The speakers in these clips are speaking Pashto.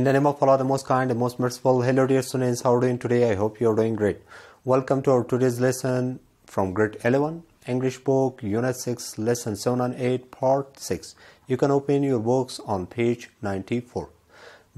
In the name of Allah, the most kind, the most merciful. Hello, dear students. How are you doing today? I hope you are doing great. Welcome to our today's lesson from Grade 11, English Book, Unit 6, Lesson 7 and 8, Part 6. You can open your books on page 94.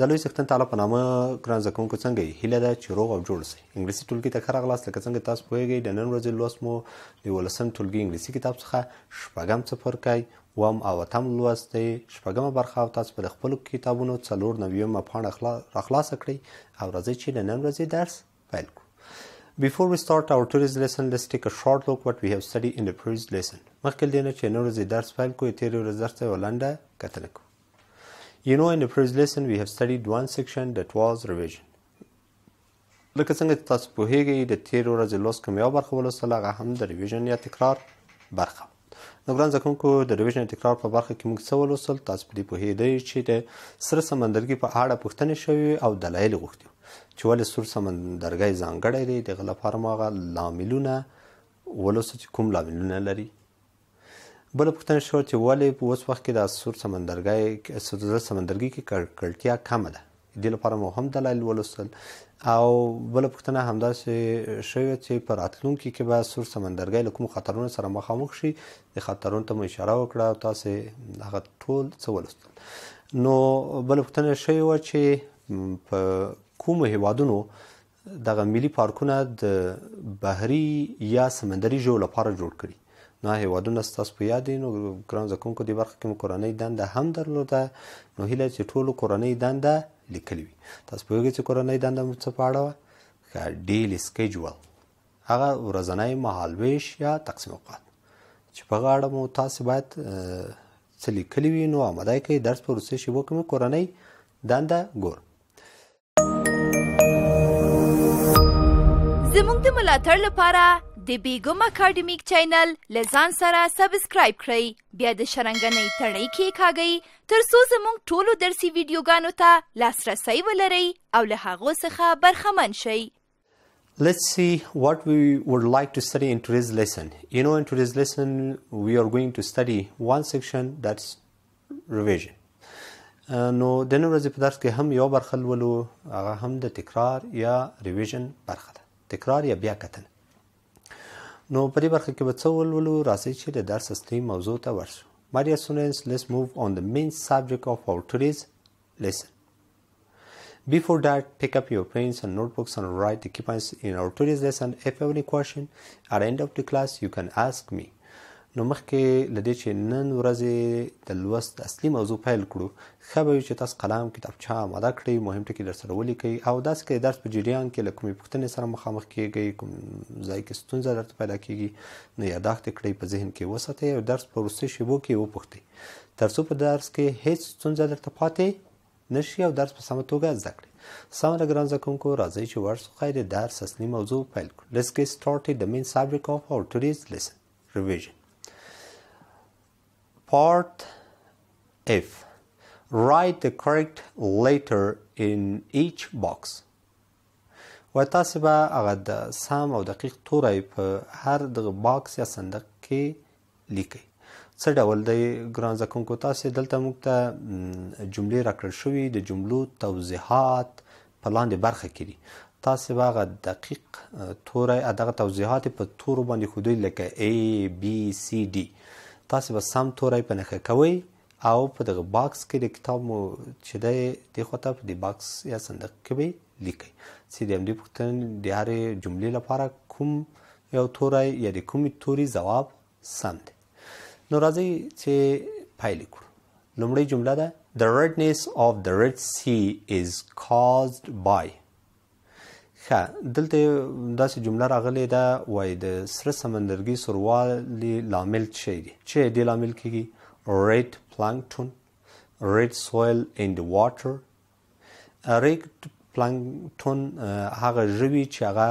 د لوی څښتن تعالی په نامه ګران زکونکو څنګه هیله ده چې روغ او جوړ سئ انګلیسي ټولګي ته ښه راغلاست لکه څنګه تاسو پوهیږئ د نن ورځې لوست مو د یولسم ټولګي انګلیسي کتاب څخه شپږم څپرکی وم او اتم لوست دی شپږمه برخه او تاسو په خپلو کتابونو څلور نویمه پاڼه راخلاصه کړئ او راځئ چې د نن ورځې درس پیل کړو Before we start our today's lesson, let's take a short look what we have studied in the previous lesson. مخکې دې نه چې نن ورځې درس پیل کوو تیر ورځ درس ولنده کتل کوو You know, in the previous lesson, we have studied one section that was revision. لکه څنګه چې تاسو پوهیږئ د تیرو ورځې لوست کوم یو برخه ولوستله هغه هم د ریویژن یا تکرار برخه نو ګران زکونکو د ریویژن تکرار په برخه کې موږ څه ولوستل تاسو په دې پوهیدئ چې د سر سمندرګي په اړه پوښتنې شوې او دلایل غوښتي چې ولې سر سمندرګي ځانګړی دی د غلا فارمغه لاملونه ولوست کوم لاملونه لري بل پوښتنه شو چې ولې په اوس وخت کې د سور سمندرګي سوزل سمندرګي کې کړکړتیا کمه ده د لپاره مو هم دلایل ولوستل او بل پوښتنه همدا چې شوی چې پر اتلونکو کې به سور سمندرګي له کوم خطرونو سره مخامخ شي د خطرونو ته مو اشاره وکړه او تاسو هغه ټول څه ولوستل نو بل پوښتنه شوی و چې په کوم هیوادونو دغه ملي پارکونه د بحري یا سمندري ژوند لپاره جوړ کړي نه هیوادونه ستاسو په یاد دي نو ګران زکونکو د برخه کې مو کورنۍ دنده هم درلوده نو هیله چې ټولو کورنۍ دنده لیکلې وي تاسو په چې کورنۍ دنده مو څه پاړه ښه ډیلی سکیجول هغه ورځنی مهالویش یا تقسیم اوقات چې په غاړه مو تاسو باید څه لیکلي وي نو آماده کوي درس په روسي شی وکم کورنۍ دنده ګور زموږ د ملاتړ لپاره د بیګم اکیډمیک چینل لزان سره سبسکرایب کړئ بیا د شرنګنۍ تڼۍ کې کاږئ ترڅو زموږ ټولو درسي ویډیوګانو ته لاسرسي ولرئ او له هغه څخه برخمن شئ Let's see what we would like to study in today's lesson. You know, in today's lesson, we are going to study one section that's revision. نو د نن ورځې په درس کې هم یو برخه ولولو هغه هم د تکرار یا ریویژن برخه ده تکرار یا بیا کتنه نو په دې برخه کې به څه ولولو راځئ چې د درس اصلي موضوع ته ورشو My dear students, let's move on the main subject of our today's lesson. Before that, pick up your pens and notebooks and write the key points in our today's lesson. If you have any question at the end of the class, you can ask me. نو مخکې لدې چې نن ورځې د لوست اصلي موضوع پیل کړو خبر چې تاسو قلم کتابچه آماده کړئ مهم ټکي در سره ولیکئ او داس کې درس په جریان کې لکه پوښتنې سره مخامخ کیږئ کوم ځای کې ستونزه درته پیدا کیږي نو یاداښت کړئ په ذهن کې وساتئ او درس په وروستي شیبو کې وپوښتئ ترڅو په درس کې هیڅ ستونزه درته پاتې نشي او درس په سمه توګه زده کړئ سلام ګران زکونکو راځي چې ورسره خیر درس اصلي موضوع پیل کړو لیټس ګیټ سٹارټډ د مین سبجیکټ اف اور ټوډیز لیسن ریویژن Part F. Write the correct letter in each box. و تاسو به هغه د سم او دقیق توری په هر دغه باکس یا صندوق کې لیکئ څه ډول دی ګران زکونکو تاسو دلته موږ ته جملې راکړل شوې د جملو توضیحات په لاندې برخه کې دي تاسو هغه دقیق توری ادغه توضیحات په تور باندې خودی لکه A B C D تاسو به سم تورې په نخښه کوئ او په دغه باکس کې د کتاب مو چې دی د خوته په دې باکس یا صندوق کې به لیکئ چې د همدې پوښتنې د هرې جملې لپاره کوم یو تورې یا د کومې تورې ځواب سم دی نو راځئ چې پایلې کړو لومړۍ جمله ده The redness of the Red Sea is caused by ښه دلته داسې جمله راغلې ده وای د سره سمندرګي سوروالي لامل شي دي چې د لامل کېږي ریډ پلانکټون ریډ سویل اند واټر ریډ پلانکټون هغه ژوي چې هغه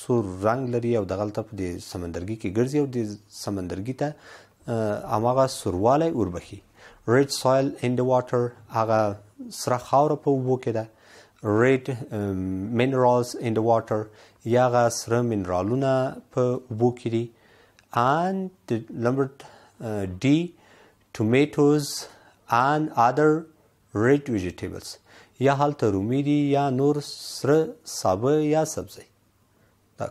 سور رنگ لري او دغه ته د سمندرګي کې ګرځي او د سمندرګي ته هغه سوروالي اوربخي ریډ سویل اند واټر هغه سره خاور په وبو کې ده ریډ مینرالز ان د واټر یا غ سره مینرالونه په اوبو کې دي and number uh, D tomatoes and other red vegetables یا هلته رومي دي یا نور سره سابه یا سبزي دا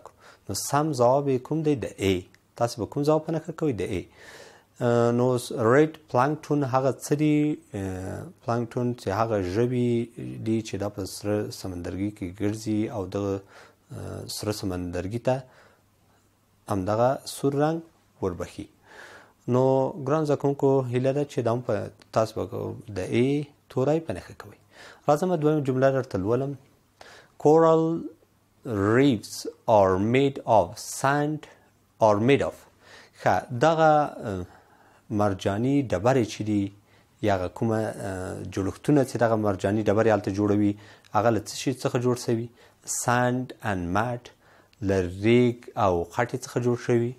نو سم ځواب کوم دی د A تاسو به کوم ځواب نه کوي د A نو ریډ پلانکټون هغه څری پلانکټون چې هغه ژوي دي چې د سره سمندرګي کې ګرځي او د سره سمندرګي ته همدغه سور رنگ وربخي نو ګران ځکونکو هیله ده چې دم په تاسو د ای تورای په نخښه کوي راځم دویم جمله درته لولم coral reefs are made of sand or made of ښه دغه مرجانی ډبرې چې دي یا کومه جوړښتونه چې دغه مرجانی ډبرې هلته جوړوي هغه له څه شي څخه جوړ شوي ساند اند مات له ریګ او خټې څخه جوړ شوي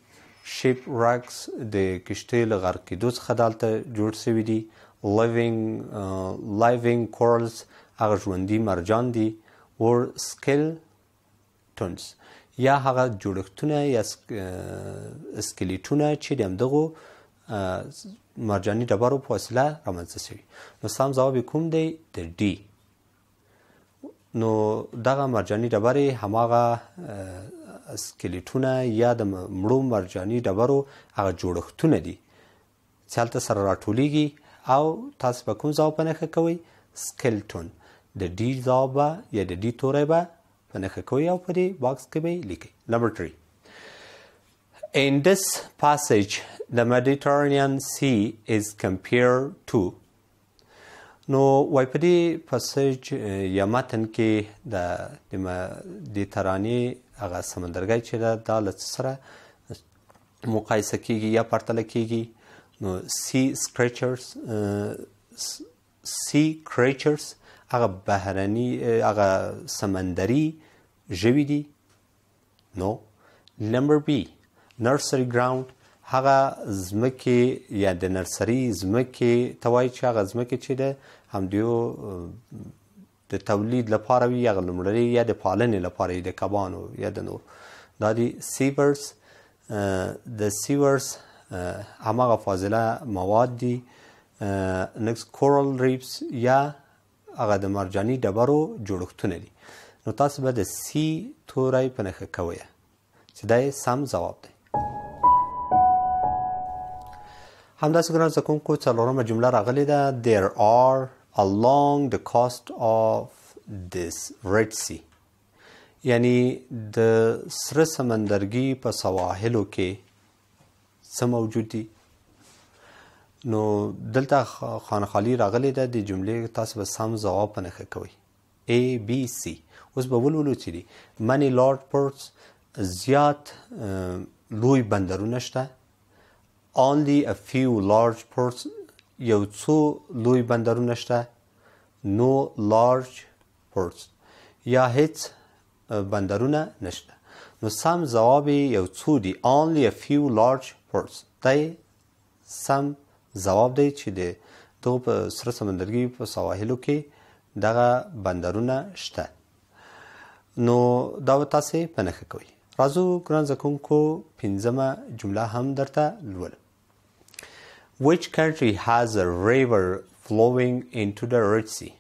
شیپ راکس د کشتۍ له غرق کېدو څخه دلته جوړ شوي دي لیونګ لایونګ کورلز هغه ژوندي مرجان دي ور سکل ټونز یا هغه جوړښتونه یا سکلیټونه چې د همدغو مرجانی ډبرو په وسیله رامنځته شوي نو سم ځواب کوم دی د ډي نو دغه مرجانی ډبرې هماغه سکلیټونه یا د مړو مرجانی ډبرو هغه جوړښتونه دي چې هلته سره راټولیږي او تاسو به کوم ځواب په نښه کوئ سکلټون د ډي ځواب یا د ډي توری به په نښه کوئ او په دې باکس کې به یې لیکئ لبرټري In this passage, the Mediterranean Sea is compared to نو وای په دې پسج یا متن کې د د ترانی هغه سمندرګي چې د لڅ سره مقایسه کیږي یا پرتله کیږي نو سی سکریچرز سی کریچرز هغه بهرني هغه سمندري ژوي دي نو نمبر بی نرسري ګراوند هغه زمکه یا د نرسري زمکه توای چې هغه زمکه چې ده هم دیو د تولید لپاره وی یا لمړی یا د پالنې لپاره د کبانو یا د نور دا دي سیورز د سیورز هغه فاضله مواد دي نکس کورل ریپس یا هغه د مرجانی ډبرو جوړښتونه دي نو تاسو به د سی تورای په نخښه کوی چې دا سم جواب دی همداسې ګران زکونکو څلورمه جمله راغلې ده there are along the coast of this red sea یعنی د سره سمندرګي په سواحلو کې سم موجود دي نو دلته خان خالی راغلې ده د جملې تاسو به سم جواب پنه کوي A B C اوس به ولولو چې دي many large ports زیات لوی بندرونه شته only a few large ports یو څو لوی بندرونه شته نو لارج ports یا هیڅ بندرونه نشته نو سم جواب یو څو دی only a few large ports دی سم جواب دی چې د دوه په سره سمندرګي په سواحلو کې دغه بندرونه شته نو دا تاسو په نخ کوي راځو ګران ځکونکو پنځمه جمله هم درته لولم Which country has a river flowing into the Red Sea?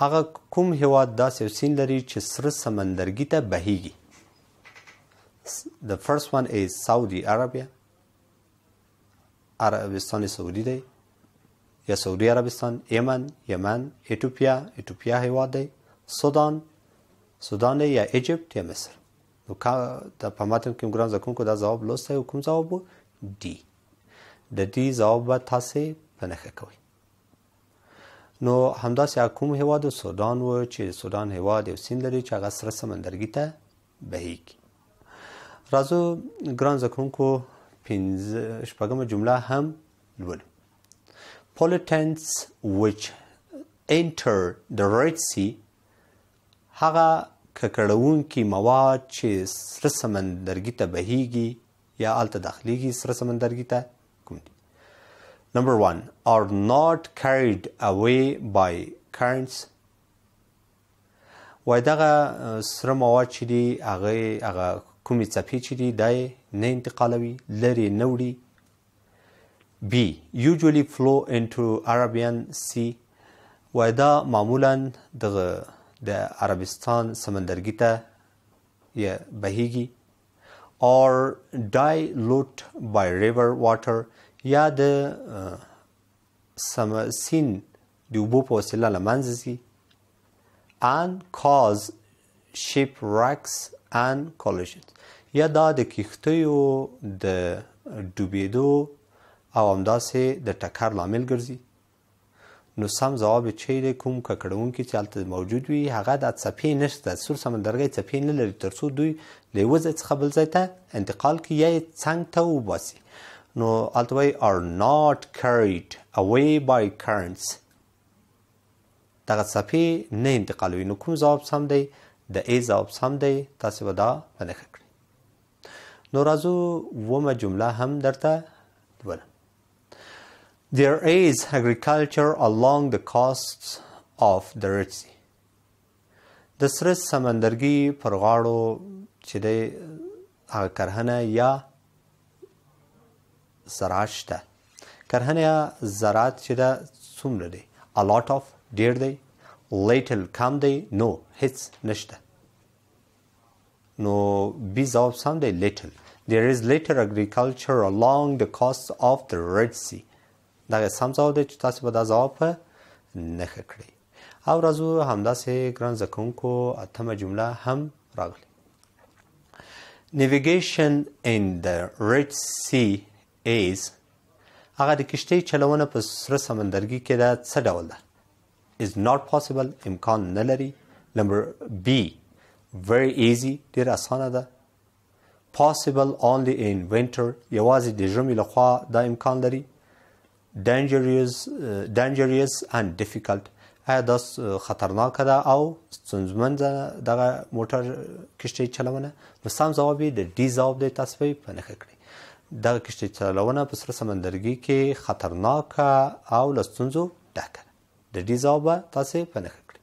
هغه کوم هیواد داسې سین لري چې سره سمندرګي ته بهيږي The first one is Saudi Arabia عربستان سعودي دی یا سعودي عربستان یمن یمن ایتوپیا ایتوپیا هیواد دی سودان سودان یا ایجپت یا مصر نو کا د په ماتم کې ګران ځکه کوم کو دا جواب لوسته کوم جواب دی د دې ځواب به تاسې په نخښه کوئ نو همداسې کوم هواد سودان و چې سودان هواد یو سیند لري چې هغه سره سمندرګي ته بهیږي راځو ګران زکونکو پنځه شپږمه جمله هم لولو Pollutants which enter the Red Sea هغه ککړونکي مواد چې سره سمندرګي ته بهیږي یا الته داخليږي سره سمندرګي ته Number one, are not carried away by currents. وای دغه سره مواد چې دي هغه هغه کومې څپې چې دي دا نه انتقالوي لرې نه وړي B usually flow into Arabian Sea وای دا معمولا دغه د عربستان سمندرګي ته یا بهيږي or dilute by river water یا د سین د اوبو په وسیله له منځه ځي and cause shipwrecks and collisions یا دا د کښتیو د ډوبېدو او همداسې د ټکر لامل ګرځي نو سم ځواب چې کوم ککړونکي چې هلته موجود وي هغه د څپې نشته سور سمندرګۍ څپې نه لري تر څو دوی له یوه ځای څخه بل ځای ته انتقال کړي یا یې څنګ ته وباسي نو التوی are not carried away by currents دغه صفې نه انتقالوي نو کوم ځواب سم دی د ای ځواب سم دی تاسو به دا نه کړئ نو راځو ومه جمله هم درته ول There is agriculture along the coasts of the Red Sea د سره سمندرګي پر غاړو چې د هغه کرهنه یا زراعت شته کرهنه زراعت چې دا څومره دی ا لوټ اف ډیر دی لیټل کم دی نو هیڅ نشته نو بی جواب سم دی لیټل there is later agriculture along the coast of the red sea دا سم ځواب دی چې تاسو به دا ځواب نه کړئ او راځو همداسې ګران زکونکو اتمه جمله هم راغلی navigation in the red sea ایز هغه د کشتۍ چلونه په سره سمندرګي کې دا څه ډول ده is not possible امکان نه لري نمبر بی very easy ډیر اسانه ده possible only in winter یوازې د ژمي لخوا دا امکان لري dangerous uh, dangerous and difficult آیا دا خطرناک ده او ستونزمن دغه موټر کشتۍ چلونه نو سم ځواب یې د ډي ځواب دی تاسو په نښه کړئ دغه کشتۍ چلونه په سره سمندرګي کې خطرناک او لستونزو ډکه د دې ځواب تاسو په نخ کړی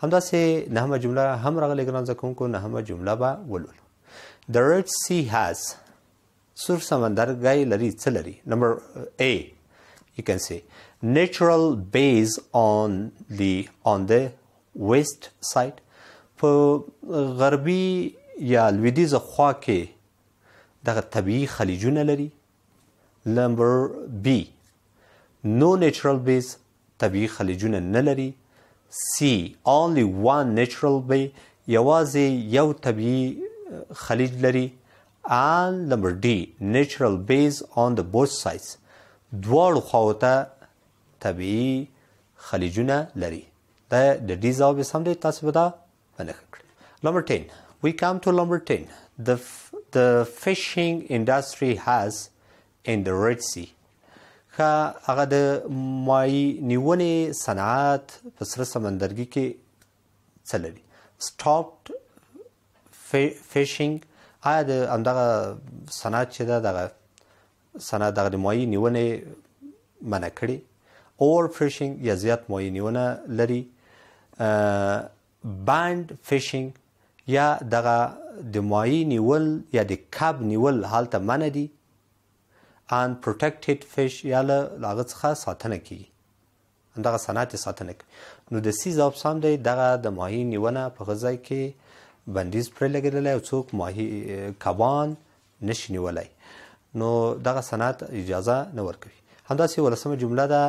همداسې نهمه جمله هم راغلي ګران ځکونکو نهمه جمله به ولولو The Red Sea has سور سمندر غي لري څه لري نمبر A you can see natural base on the on the west side په غربي یا لویدیز خوا کې دغه طبیعي خلیجونه لري نمبر بی نو نیچرل بیز طبیعي خلیجونه نه لري سی اونلی وان نیچرل بی یوازې یو طبیعي خلیج لري ان نمبر ډی نیچرل بیز اون د بوث سایز دواړو خواته طبیعي خلیجونه لري دا د ډیزاو به سم دی تاسو به دا ونکړئ نمبر 10 we come to number 10 the the fishing industry has in the Red Sea که هغه د مایي نیونې صنعت په سره سمندرګي کې چلوي سټاپډ فیشینګ آیا د همدغه صنعت چې ده دغه صنعت دغه مایي نیونې منع کړي اور فیشینګ یا زیات مایي نیونه لري بانډ فیشینګ یا دغه د مایي نیول یا د کب نیول حالته منع دي ان پروټیکټډ فش یا له هغه څخه ساتنه کیږي دغه صنعت ساتنه کوي نو د سیز آب سم دی دغه د ماهی نیونه په غذا کې بندیز پرې لګیدلی او څوک ماهی کبان نشي نیولی نو دغه صنعت اجازه نه ورکوي همداسې ولسمه جمله ده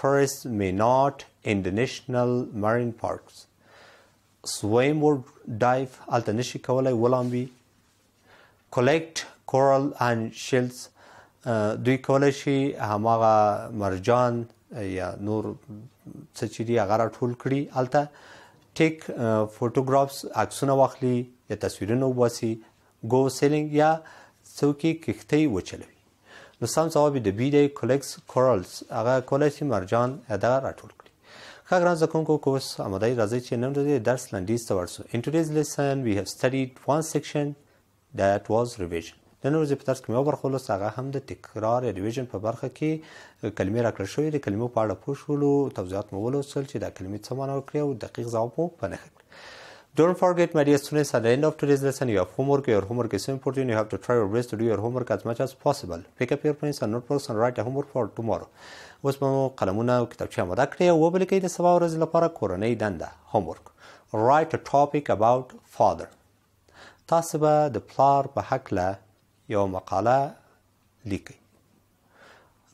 tourists may not in the national marine parks سویم ورډ ډایف الته نشي کولای ولام وی کلیکټ کورل اند شیلز دوی کولای شي هماغه مرجان یا نور څه چې دی هغه ټول کړي الته ټیک فوټوګرافز عکسونه واخلي یا تصویرونه وباسي ګو سیلینګ یا څوکي کښتۍ وچلوي نو سم ځواب دی بی دی کلیکس کورلز هغه کولای شي مرجان ادا راټول کړي ښه ګران زده کوونکو کوس آماده راځئ چې نن ورځې درس لنډیز ته ورسو ان ټوډیز لیسن وی هاف سټډیډ وان سیکشن دیټ واز ریویژن نن ورځې په درس کې مو برخه لوس هغه هم د تکرار ریویژن په برخه کې کلمې راکړل شوې د کلمو په اړه پوه شولو توضیحات مو ولوسل چې دا کلمې څه معنا ورکړي او دقیق ځواب مو په نښه Don't forget, my dear students, at the end of today's lesson, you have homework. Your homework is important. You have to try your best to do your homework as much as possible. Pick up your pens and notebooks and write a homework for tomorrow. اوس به مو قلمونه او کتابچې آماده کړئ او وبلیکئ د سبا ورځې لپاره کورنۍ دنده هومورک رائټ ا ټاپک اباوت فادر تاسو به د پلار په هکله یو مقاله لیکئ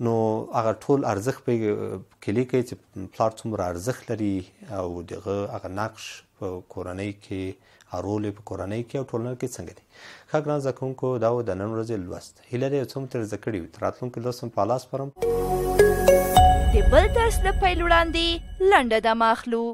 نو هغه ټول ارزخ په کلی کې چې پلار څومره ارزخ لري او دغه هغه نقش په کورنۍ کې هرول په کورنۍ کې او ټولنه کې څنګه دي ښه ګران زکونکو دا د نن ورځې لوست هیله لري چې موږ تر ذکر یو تراتلونکو لوسم په لاس پرم د بل درس له پیل وړاندې لنډه دمه اخلو